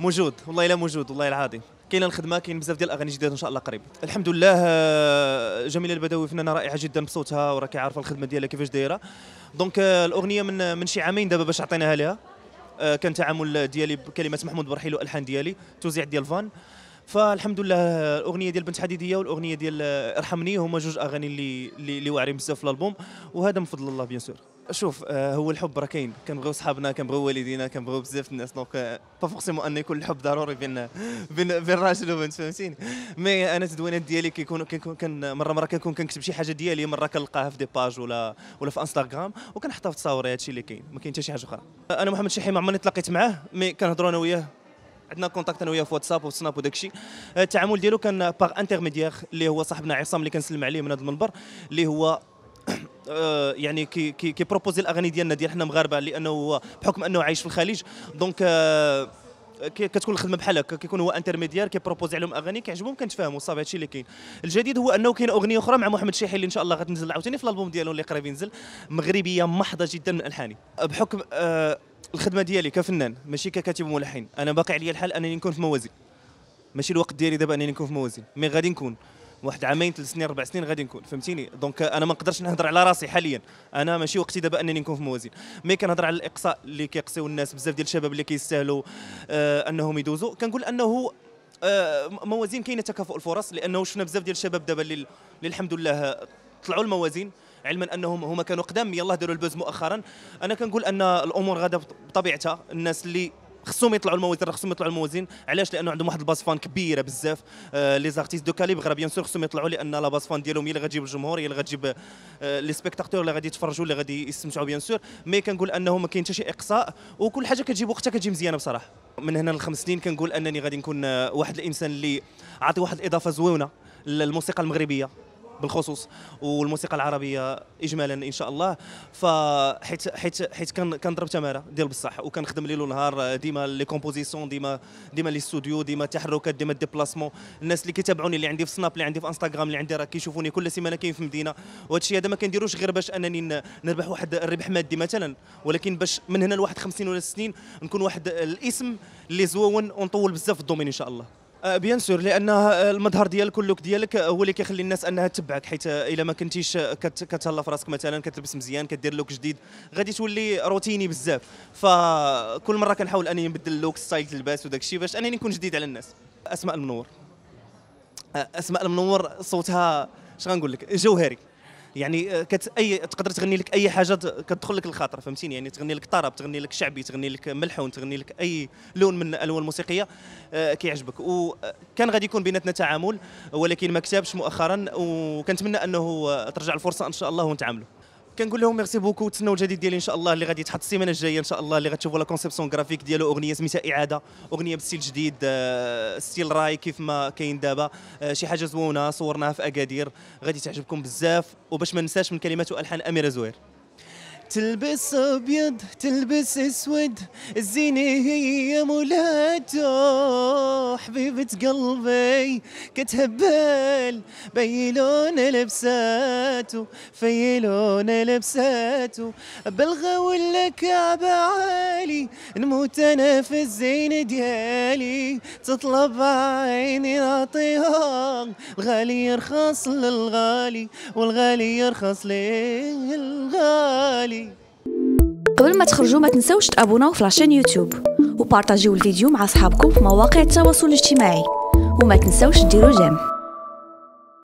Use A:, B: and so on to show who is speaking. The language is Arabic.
A: موجود والله الا موجود والله العظيم كاينه الخدمه كاين بزاف ديال الاغاني جديده ان شاء الله قريب الحمد لله آه، جميله البدوي فنانه رائعه جدا بصوتها وراكي عارفه الخدمه ديالها كيفاش دايره دونك آه، الاغنيه من من شي عامين دابا باش عطيناها لها آه، كان تعامل ديالي بكلمات محمود برحيل والحان ديالي توزيع ديال فان فالحمد لله الاغنيه ديال بنت حديديه والاغنيه ديال ارحمني هما جوج اغاني اللي اللي واعرين بزاف في الالبوم وهذا من فضل الله بيان سور شوف آه، هو الحب راه كاين كنبغيو صحابنا كنبغيو والدينا كنبغيو بزاف الناس دونك با فورسيمون ان يكون الحب ضروري بين بين بين راجل وبنت فهمتيني مي انا التدوينات ديالي كيكون كيكون كن مره مره كنكون كنكتب شي حاجه ديالي مره كنلقاها في دي باج ولا ولا في انستغرام وكنحطها في تصاوري هادشي اللي كاين ما كاين حتى شي حاجه اخرى آه، انا محمد شحيم عمرني تلاقيت معاه مي كنهضروا انا وياه عندنا كونتاكت انا وياه في واتساب وفي سناب وداك الشيء آه، التعامل ديالو كان باغ انترميديير اللي هو صاحبنا عصام اللي كنسلم عليه من هذا المنبر اللي هو آه، يعني كي كي كيبروبوزي الاغاني ديالنا ديال حنا مغاربه لانه بحكم انه عايش في الخليج دونك آه، كتكون الخدمه بحال هكا كيكون هو انترميديار كيبروبوزي عليهم اغاني كيعجبهم كنتفاهموا صافي هادشي اللي كاين الجديد هو انه كاين اغنيه اخرى مع محمد شيحي اللي ان شاء الله غتنزل عاوتاني في الالبوم ديالو اللي قريب ينزل مغربيه محضه جدا من الحاني آه، بحكم آه الخدمه ديالي كفنان ماشي ككاتب وملحن انا باقي عليا الحال انني نكون في موازي ماشي الوقت ديالي دابا انني نكون في موازي مي غادي نكون واحد عامين ثلاث سنين اربع سنين غادي نكون فهمتيني دونك انا ما نقدرش نهضر على راسي حاليا انا ماشي وقتي دابا انني نكون في موازين مي كنهضر على الاقصاء اللي كيقصيو الناس بزاف ديال الشباب اللي كيستاهلوا آه انهم يدوزوا كنقول انه آه موازين كاينه تكافؤ الفرص لانه شفنا بزاف ديال الشباب دابا اللي الحمد لله طلعوا الموازين علما انهم هما كانوا قدام يلاه داروا البوز مؤخرا انا كنقول ان الامور غادا بطبيعتها الناس اللي خصهم يطلعوا الموازين خصهم يطلعوا الموازين علاش لانه عندهم واحد الباس فان كبيره بزاف آه، لي زارتيست دو غير بيان سور خصهم يطلعوا لان لا باس فان ديالهم هي اللي غتجيب الجمهور هي اللي غتجيب آه، لي سبيكتاتور اللي غادي يتفرجوا اللي غادي يستمتعوا بيان سور مي كنقول انه ما كاين حتى شي اقصاء وكل حاجه كتجيب وقتها كتجي مزيانه بصراحه من هنا لخمس سنين كنقول انني غادي نكون آه، واحد الانسان اللي عاطي واحد الاضافه زوينه للموسيقى المغربيه بالخصوص والموسيقى العربيه اجمالا ان شاء الله فحيت حيت حيت كنضرب تماره ديال بصح وكنخدم ليل ونهار ديما لي كومبوزيسيون ديما ديما لي ستوديو ديما التحركات ديما الديبلاسمون الناس اللي كيتابعوني اللي عندي في سناب اللي عندي في انستغرام اللي عندي راه كيشوفوني كل سيمانه كاين في مدينه وهذا الشيء هذا ما كنديروش غير باش انني نربح واحد الربح مادي مثلا ولكن باش من هنا لواحد 50 ولا 60 نكون واحد الاسم اللي زوون ونطول بزاف في الدومين ان شاء الله آه، بيان سور لان آه، المظهر ديالك واللوك ديالك آه، هو اللي كيخلي الناس انها تتبعك حيت الا ما كنتيش كتهلا في راسك مثلا كتلبس مزيان كدير لوك جديد غادي تولي روتيني بزاف فكل مره كنحاول انني نبدل اللوك ستايل اللباس وداك الشيء باش انني نكون جديد على الناس اسماء المنور اسماء المنور صوتها اش غنقول لك جوهري يعني آه، كت اي تقدر تغني لك اي حاجه كتدخل لك الخاطر فهمتيني يعني تغني لك طرب تغني لك شعبي تغني لك ملحون تغني لك اي لون من الالوان الموسيقيه آه، كيعجبك وكان غادي يكون بيناتنا تعامل ولكن ما كتبش مؤخرا وكنتمنى انه آه، ترجع الفرصه ان شاء الله ونتعاملوا كنقول لهم ميرسي بوكو وتسناو الجديد ديالي ان شاء الله اللي غادي يتحط السيمانه الجايه ان شاء الله اللي غتشوفوا لا كونسيبسيون غرافيك ديالو اغنيه سميتها اعاده اغنيه بستيل جديد آه، ستيل راي كيف ما كاين دابا آه، شي حاجه زوونه صورناها في اكادير غادي تعجبكم بزاف وباش ما ننساش من كلمات والحان اميره زوير
B: تلبس ابيض تلبس اسود الزينه هي مولاته حبيبه قلبي كتهبل بيلون لبساته فيلون لبساته بلغه ولا كعبه نموت انا في الزين ديالي تطلب عيني نعطيها الغالي يرخص للغالي والغالي يرخص للغالي
A: قبل ما تخرجوا ما تنسوش تابوناو في لاشين يوتيوب وبارطاجيو الفيديو مع اصحابكم في مواقع التواصل الاجتماعي وما تنسوش ديروا جيم